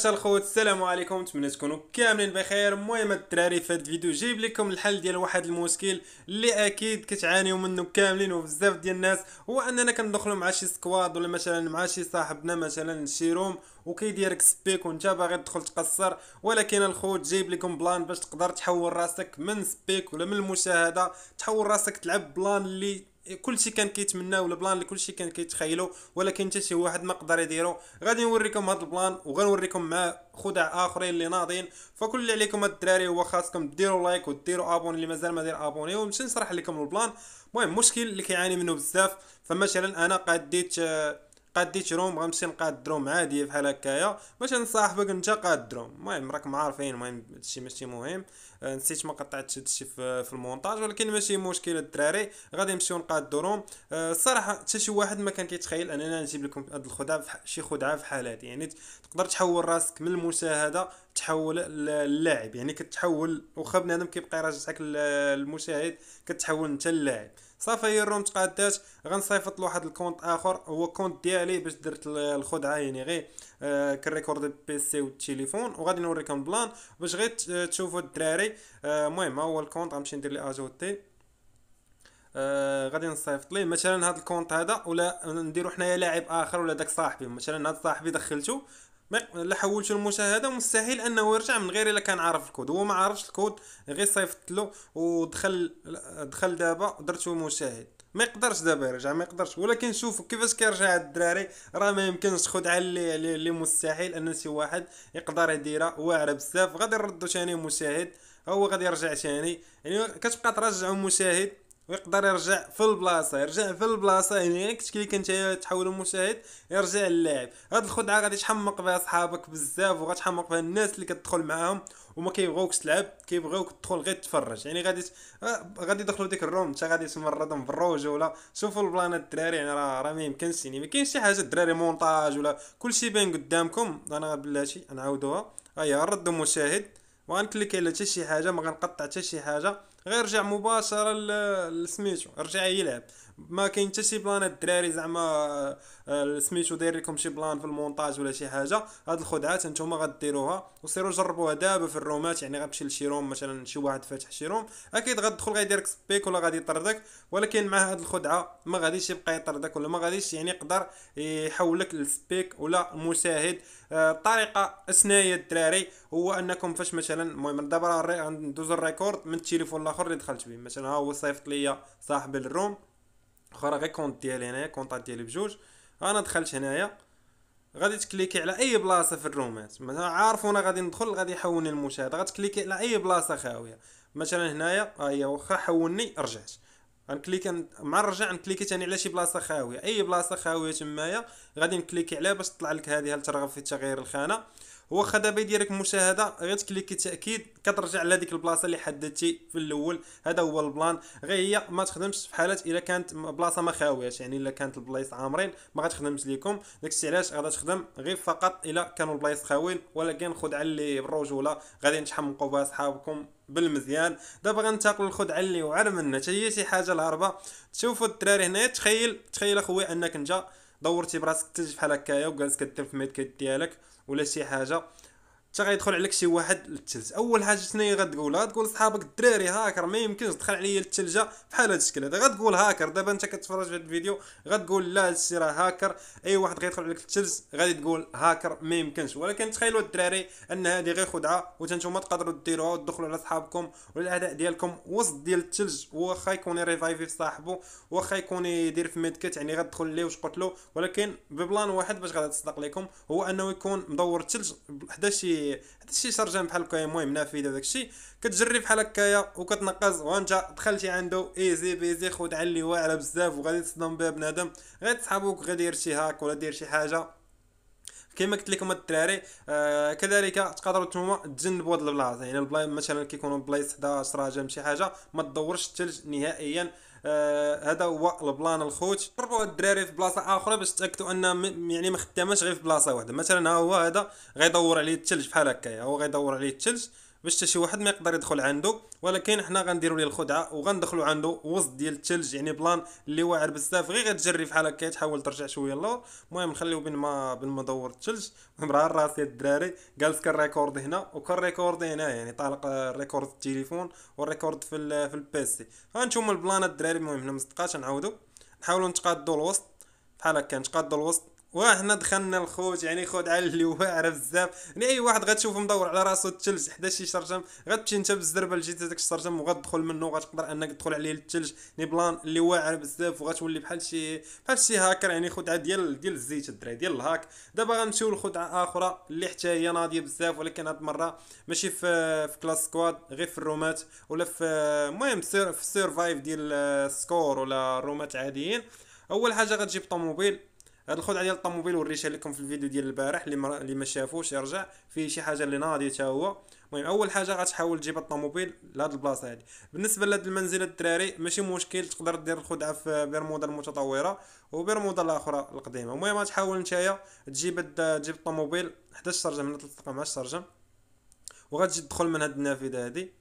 باش الخوت السلام عليكم نتمنى تكونوا كاملين بخير المهم الدراري في هذا الفيديو جايب لكم الحل ديال واحد المشكل اللي اكيد كتعانيو منه كاملين وبزاف ديال الناس هو اننا كندخلوا مع شي سكواد ولا مثلا مع شي صاحبنا مثلا شي روم وكيديرك سبيك وانت باغي تدخل تقصر ولكن الخوت جايب لكم بلان باش تقدر تحول راسك من سبيك ولا من المشاهده تحول راسك تلعب بلان اللي كلشي كان كيتمناو البلان اللي كلشي كان كيتخيلو ولكن حتى شي واحد ما قدر يديرو غادي نوريكم هذا البلان وغنوريكم مع خدع اخرين اللي ناضين فكل اللي عليكم الدراري هو خاصكم ديروا لايك وديروا ابوني اللي مازال ما دير ابوني ونمشي نشرح لكم البلان المهم مشكل اللي كيعاني منه بزاف فمثلا انا قديت آه قديت روم غنمشي نقاد دروم عاديه بحال هكايا باش نصاحبك انت قاد دروم المهم راكم عارفين المهم هادشي ماشي مهم أه، نسيت ما قطعتش هادشي في المونتاج ولكن ماشي مشكل الدراري غادي نمشيو نقاد روم الصراحه أه، حتى شي واحد ما كان كيتخيل اننا نجيب لكم هاد الخدعه شي خدعه في حالاتي يعني تقدر تحول راسك من المشاهده تحول للاعب يعني كتحول واخا بنادم كيبقى يراجع المشاهد كتحول انت للاعب صافي هي الروم تقادات غنصيفط له واحد الكونت اخر هو كونت ديالي باش درت الخدعه يعني غير آه بي سي والتليفون وغادي نوريكم البلان باش غير آه، تشوفوا الدراري آه، المهم آه ها هو الكونت غنمشي ندير لي اجوتي آه غادي نصيفط ليه مثلا هذا الكونت هذا ولا نديرو حنايا لاعب اخر ولا داك صاحبي مثلا هذا صاحبي دخلته ما لا حولت المشاهده مستحيل انه يرجع من غير الا كان عارف الكود هو ما عرفش الكود غير صيفط له ودخل دخل دابا درتو مشاهد ما يقدرش دابا يرجع ما يقدرش ولكن شوفوا كيفاش كيرجع هاد الدراري راه ما يمكنش خد على اللي, اللي مستحيل ان شي واحد يقدر يديرها واعره بزاف غادي نردو ثاني مشاهد هو غادي يرجع ثاني يعني كتبقى ترجع مشاهد ويقدر يرجع في البلاصه يرجع في البلاصه يعني كي كنت تحول المشاهد يرجع اللاعب هاد الخدعه غادي تحمق بها صحابك بزاف وغتحمق بها الناس اللي كتدخل معاهم وما كيبغيوكش تلعب كيبغيوك تدخل غير تتفرج يعني غادي آه، غادي يدخلوا ديك الروم انت غادي تمرضهم بالروج ولا شوفوا البلان الدراري يعني راه راه ما يمكنش يعني ما كاينش شي حاجه الدراري مونتاج ولا كلشي باين قدامكم انا بلاتي نعاودوها هيا آه، ردوا مشاهد وغنكليك على حتى شي حاجه ما غنقطع حتى شي حاجه غير رجع مباشره لسميتو رجع يلعب ما كاين حتى شي بلان الدراري زعما آه، آه، سميتو داير لكم شي بلان في المونتاج ولا شي حاجه هاد الخدعات انتم غديروها وسيروا جربوها دابا في الرومات يعني غتمشي لشي روم مثلا شي واحد فاتح شي روم اكيد غتدخل غيديرك سبيك ولا غادي يطردك ولكن مع هاد الخدعه ما غاديش يبقى يطردك ولا ما غاديش يعني يقدر يحولك للسبيك ولا مشاهد آه، الطريقه الثانيه الدراري هو انكم فاش مثلا المهم دابا غندوزو الريكورد من التليفون الاخر اللي دخلت به مثلا ها هو صيفط ليا صاحبي الروم اخرى غير كونت ديالي هنايا كونط ديالي بجوج انا دخلت هنايا غادي تكليكي على اي بلاصه في الرومات مثلا عارف وانا غادي ندخل غادي يحولني المشاهد غتكليكي على اي بلاصه خاويه مثلا هنايا ها آه، هي واخا حولني رجعت غنكليك مع الرجع نكليكي ثاني على شي بلاصه خاويه اي بلاصه خاويه تمايا غادي نكليكي عليها باش تطلع لك هذه هل ترغب في تغيير الخانه واخا دابا يدير لك مشاهده غير تكليكي تاكيد كترجع لهذيك البلاصه اللي حددتي في الاول هذا هو البلان غير هي ما تخدمش في حالات الا كانت بلاصه ما خاوياش يعني الا كانت البلايص عامرين ما غتخدمش ليكم داكشي علاش غادا تخدم غير فقط الا كانوا البلايص خاويين ولكن خدعه اللي بالرجوله غادي نتحمقوا بها صحابكم بالمزيان دابا غنتاقلوا الخدعه اللي وعر منها حتى هي شي حاجه الهربه تشوفوا الدراري هنايا تخيل تخيل اخويا انك انت دورتي براسك تجي بحال هكايا وجالس كدير في الميدكيت ديالك ولا شي حاجه حتى غيدخل عليك شي واحد للثلج اول حاجه شنو هي غتقولها تقول صحابك الدراري هاكر ما يمكنش تدخل عليا للثلج بحال هذا الشكل هذا غتقول هاكر دابا انت كتفرج في هذا الفيديو غتقول لا هادشي راه هاكر اي واحد غيدخل عليك للثلج غادي تقول هاكر ما يمكنش ولكن تخيلوا الدراري ان هذه غير خدعه وتنتوما تقدروا ديروها وتدخلوا على صحابكم ولا الاعداء ديالكم وسط ديال الثلج واخا يكون ريفايفي في صاحبه واخا يكون يدير في ميدكات يعني غتدخل ليه وتقتلو ولكن ببلان واحد باش غادي تصدق لكم هو انه يكون مدور الثلج حدا شي هذا الشيء شرجان بحال هكا المهم نافذه داك الشيء كتجري بحال هكايا وكتنقز وانت دخلتي عنده ايزي بيزي خد على اللي واعره بزاف وغادي تصدم بها بنادم غير تصحابوك غير دير شي هاك ولا دير شي حاجه كما قلت لكم الدراري آه كذلك تقدروا نتوما تجنبوا هذه البلاصه يعني البلاي مثلا كيكونوا بلايص 11 راجم شي حاجه ما تدورش الثلج نهائيا آه آه هذا هو البلان الخوت جربوا الدراري في بلاصه اخرى باش تاكدوا ان م... يعني ما خداماش غير في بلاصه واحده مثلا ها هو هذا غيدور عليه الثلج بحال هكايا هو غيدور عليه الثلج باش حتى شي واحد ما يقدر يدخل عنده ولكن حنا غنديروا ليه الخدعه وغندخلوا عنده وسط ديال الثلج يعني بلان اللي واعر بزاف غير غتجري بحال هكا تحاول ترجع شويه لور المهم نخليو بين ما بين ما دور الثلج المهم راه راسي الدراري جالس كنريكورد هنا وكنريكورد هنا يعني طالق الريكورد في التليفون والريكورد في في البيسي هانتوما البلانات الدراري المهم حنا مصدقاش نعاودوا نحاولوا نتقادوا الوسط بحال هكا نتقادوا الوسط واحنا دخلنا الخوت يعني خود على اللي واعره بزاف يعني اي واحد غتشوفه مدور على راسو الثلج حدا شي شرجم غتمشي انت بالزربه لجيت داك الشرجم وغتدخل منه وغتقدر انك تدخل عليه للثلج يعني بلان اللي واعر بزاف وغتولي بحال شي بحال شي هاكر يعني خدعه ديال ديال الزيت الدراري ديال الهاك دابا غنمشيو لخدعه اخرى اللي حتى هي ناضيه بزاف ولكن هاد المره ماشي في في كلاس سكواد غير في الرومات ولا في المهم في السيرفايف ديال السكور ولا الرومات عاديين اول حاجه غتجيب طوموبيل هاد الخدعه ديال الطوموبيل وريتها لكم في الفيديو ديال البارح اللي ما, اللي ما شافوش يرجع فيه شي حاجه اللي ناضي حتى هو المهم اول حاجه غتحاول تجيب الطوموبيل لهاد البلاصه هادي بالنسبه لهاد المنزله الدراري ماشي مشكل تقدر دير الخدعه في برمودا المتطوره وبرمودا الاخرى القديمه المهم غتحاول نتايا تجيب تجيب الطوموبيل حدا الشرجم من 3 مع سرجم وغتجي تدخل من هاد النافذه هادي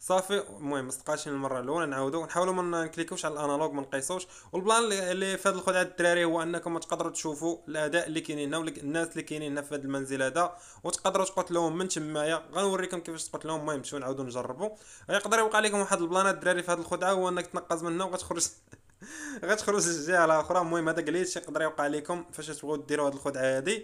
صافي المهم ما صدقاتش المره الاولى نعاودو نحاولوا ما نكليكوش على الانالوج ما نقيسوش والبلان اللي في هذه الخدعه الدراري هو انكم تقدروا تشوفوا الاداء اللي كاينين هنا والناس اللي كاينين هنا في هذا المنزل هذا وتقدروا تقتلوهم من تمايا غنوريكم كيفاش تقتلوهم المهم شو نعاودو نجربوا يقدر يوقع لكم واحد البلانات الدراري في هذه الخدعه هو انك تنقز منها وغتخرج غتخرج الجهه الاخرى المهم هذا قليل شي يقدر يوقع لكم فاش تبغوا ديروا هذه الخدعه هذه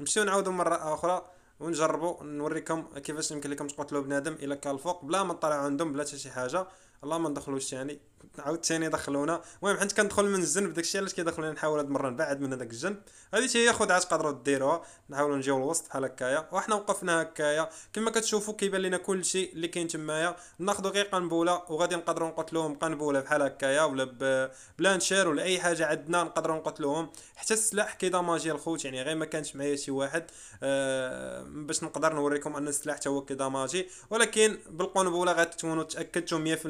نمشيو نعاودوا مره اخرى ونجربوا نوريكم كيفاش يمكن لكم تقتلوا بنادم الا كان الفوق بلا ما تطلعوا عندهم بلا حتى شي حاجه الله ما ندخلوش ثاني عاود ثاني دخلونا المهم حيت كندخل من الجنب داكشي علاش كيدخلوني نحاول هاد المره نبعد من هذاك الجنب هذه هي خدعه تقدروا ديروها نحاولوا نجيو للوسط بحال هكايا وحنا وقفنا هكايا كما كتشوفوا كيبان لنا كلشي اللي كاين تمايا ناخذوا غير قنبوله وغادي نقدروا نقتلوهم قنبوله بحال هكايا ولا بلانشير ولا اي حاجه عندنا نقدروا نقتلوهم حتى السلاح كيداماجي الخوت يعني غير ما كانش معايا شي واحد أه باش نقدر نوريكم ان السلاح حتى هو كيداماجي ولكن بالقنبوله غتكونوا تاكدتوا 100%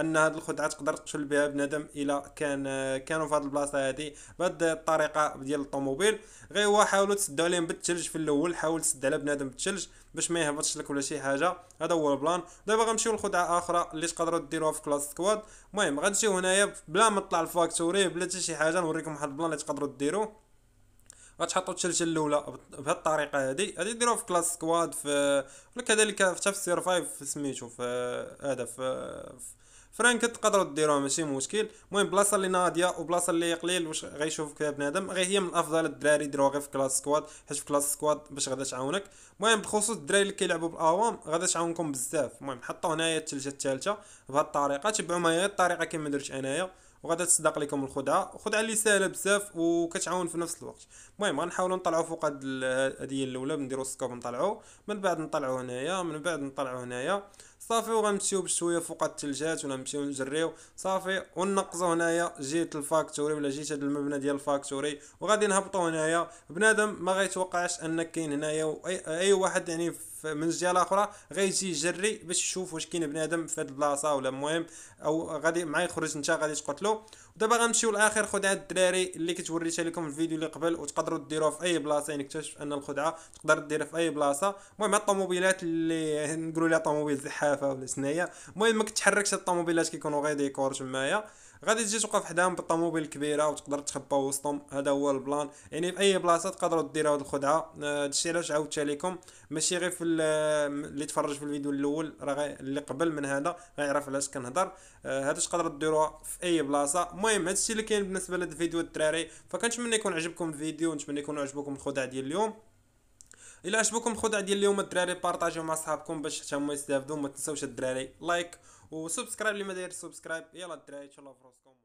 ان هذه الخدعه تقدر تقتل بها بنادم الى كان كانوا في هذه البلاصه هذه بهذه الطريقه ديال الطوموبيل غير هو حاولوا تسدوا عليهم بالثلج في الاول حاول تسد على بنادم بالثلج باش ما يهبطش لك ولا شي حاجه هذا هو البلان دابا غنمشيو لخدعه اخرى اللي تقدروا ديروها في كلاس سكواد المهم غنمشيو هنايا بلا ما نطلع الفاكتوري بلا حتى شي حاجه نوريكم واحد البلان اللي تقدروا ديروه غتحطوا الثلجه الاولى بهذه الطريقه هذه غادي ديروها في كلاس سكواد في ولا كذلك حتى في سير 5 سميتو في هذا في فرانك تقدروا ديروها ماشي مشكل المهم بلاصه اللي ناضيه وبلاصه اللي قليل واش غيشوفك يا بنادم غير هي من الافضل الدراري يديروها غير في كلاس سكواد حيت في كلاس سكواد باش غادا تعاونك المهم بخصوص الدراري اللي كيلعبوا بالاوام غادا تعاونكم بزاف المهم حطوا هنايا الثلجه الثالثه بهذه الطريقه تبعوا معايا الطريقه كما درت انايا وغادا تصدق لكم الخدعه خدعه اللي سهله بزاف وكتعاون في نفس الوقت المهم غنحاولوا نطلعوا فوق هاد الهديه الاولى نديروا السكوب نطلعوا من بعد نطلعوا هنايا من بعد نطلعوا هنايا صافي وغنمشيو بشويه فوق الثلجات ونمشيو نجريو صافي ونقزو هنايا جيت الفاكتوري ولا جيت هذا المبنى ديال الفاكتوري وغادي نهبطو هنايا بنادم ما غيتوقعش ان كاين هنايا اي واحد يعني من الجهه الاخرى غيجي يجري باش يشوف واش كاين بنادم في هاد البلاصه ولا المهم او غادي مع يخرج انت غادي تقتلو دابا غنمشيو لاخر خدعه الدراري اللي كتوريتها لكم في الفيديو اللي قبل وتقدروا ديروها في اي بلاصه يعني اكتشف ان الخدعه تقدر ديرها في اي بلاصه المهم الطوموبيلات اللي نقولوا لها طوموبيل زحافه ولا سنايه المهم ما كتحركش الطوموبيلات كيكونوا غير ديكور تمايا غادي تجي توقف حداهم بالطوموبيل الكبيره وتقدر تخبى وسطهم هذا هو البلان يعني في اي بلاصه تقدروا ديروا هذه الخدعه آه، هادشي علاش عاودتها لكم ماشي غير في آه، اللي تفرج في الفيديو الاول راه اللي قبل من هذا غيعرف علاش كنهضر آه، هذا تقدروا ديروها في اي بلاصه المهم هادشي اللي كاين بالنسبه لهذا الفيديو الدراري فكنتمنى يكون عجبكم الفيديو ونتمنى يكون عجبكم الخدع ديال اليوم الا عجبكم الخدع ديال اليوم الدراري بارطاجيو مع صحابكم باش حتى هما يستافدوا ما تنساوش الدراري لايك وسبسكرايب اللي ما داير سبسكرايب يلا الدراري ان شاء الله فرصكم